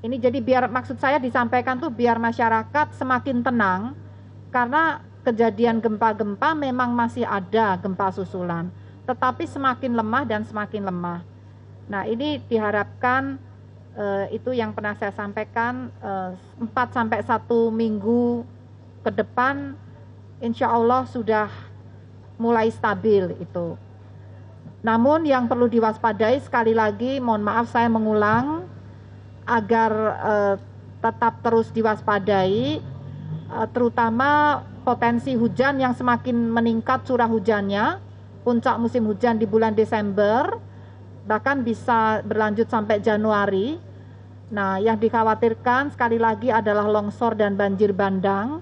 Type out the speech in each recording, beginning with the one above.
Ini jadi biar maksud saya disampaikan tuh biar masyarakat semakin tenang karena kejadian gempa-gempa memang masih ada gempa susulan, tetapi semakin lemah dan semakin lemah. Nah, ini diharapkan eh, itu yang pernah saya sampaikan eh, 4 sampai 1 minggu ke depan insya Allah sudah mulai stabil itu. Namun yang perlu diwaspadai sekali lagi, mohon maaf saya mengulang, agar eh, tetap terus diwaspadai eh, terutama potensi hujan yang semakin meningkat curah hujannya puncak musim hujan di bulan Desember bahkan bisa berlanjut sampai Januari. Nah, yang dikhawatirkan sekali lagi adalah longsor dan banjir bandang.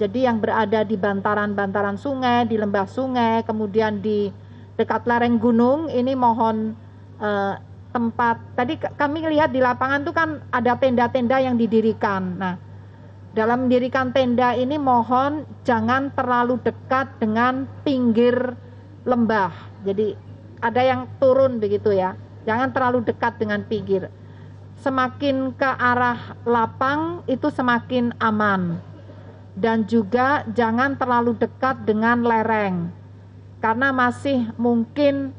Jadi yang berada di bantaran-bantaran sungai, di lembah sungai, kemudian di dekat lereng gunung ini mohon eh, tempat. Tadi kami lihat di lapangan tuh kan ada tenda-tenda yang didirikan. Nah, dalam mendirikan tenda ini mohon jangan terlalu dekat dengan pinggir lembah. Jadi ada yang turun begitu ya. Jangan terlalu dekat dengan pinggir. Semakin ke arah lapang itu semakin aman. Dan juga jangan terlalu dekat dengan lereng. Karena masih mungkin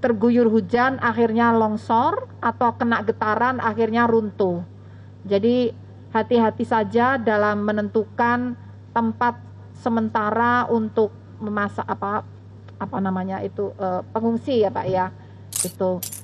terguyur hujan akhirnya longsor atau kena getaran akhirnya runtuh. Jadi hati-hati saja dalam menentukan tempat sementara untuk memasak apa apa namanya itu eh, pengungsi ya Pak ya. Itu